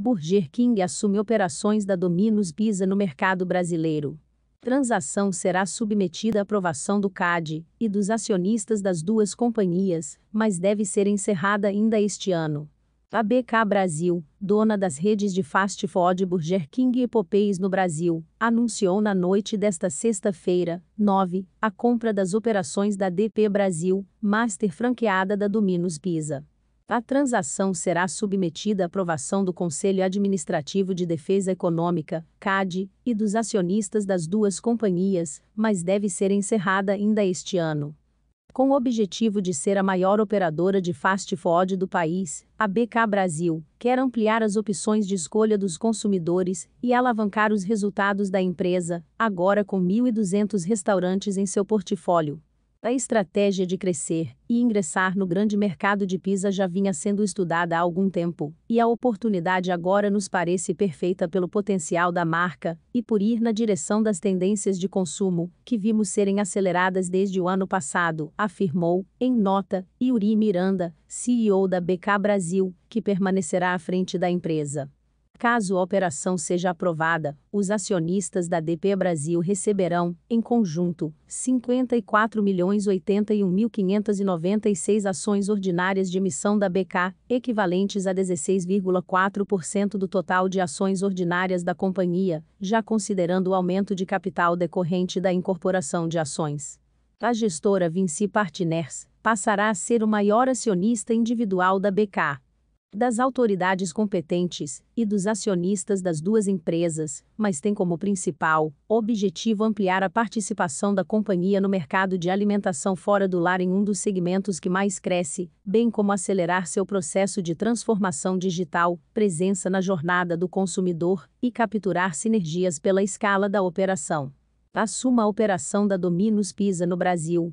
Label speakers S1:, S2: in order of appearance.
S1: Burger King assume operações da Domino's Pizza no mercado brasileiro. Transação será submetida à aprovação do CAD e dos acionistas das duas companhias, mas deve ser encerrada ainda este ano. A BK Brasil, dona das redes de fast food Burger King e Popeyes no Brasil, anunciou na noite desta sexta-feira, 9, a compra das operações da DP Brasil, master franqueada da Domino's Pizza. A transação será submetida à aprovação do Conselho Administrativo de Defesa Econômica, CAD, e dos acionistas das duas companhias, mas deve ser encerrada ainda este ano. Com o objetivo de ser a maior operadora de fast food do país, a BK Brasil quer ampliar as opções de escolha dos consumidores e alavancar os resultados da empresa, agora com 1.200 restaurantes em seu portfólio. A estratégia de crescer e ingressar no grande mercado de Pisa já vinha sendo estudada há algum tempo, e a oportunidade agora nos parece perfeita pelo potencial da marca e por ir na direção das tendências de consumo, que vimos serem aceleradas desde o ano passado, afirmou, em nota, Yuri Miranda, CEO da BK Brasil, que permanecerá à frente da empresa. Caso a operação seja aprovada, os acionistas da DP Brasil receberão, em conjunto, 54.081.596 ações ordinárias de emissão da BK, equivalentes a 16,4% do total de ações ordinárias da companhia, já considerando o aumento de capital decorrente da incorporação de ações. A gestora Vinci Partners passará a ser o maior acionista individual da BK das autoridades competentes e dos acionistas das duas empresas, mas tem como principal objetivo ampliar a participação da companhia no mercado de alimentação fora do lar em um dos segmentos que mais cresce, bem como acelerar seu processo de transformação digital, presença na jornada do consumidor e capturar sinergias pela escala da operação. Assuma a operação da Dominus Pisa no Brasil,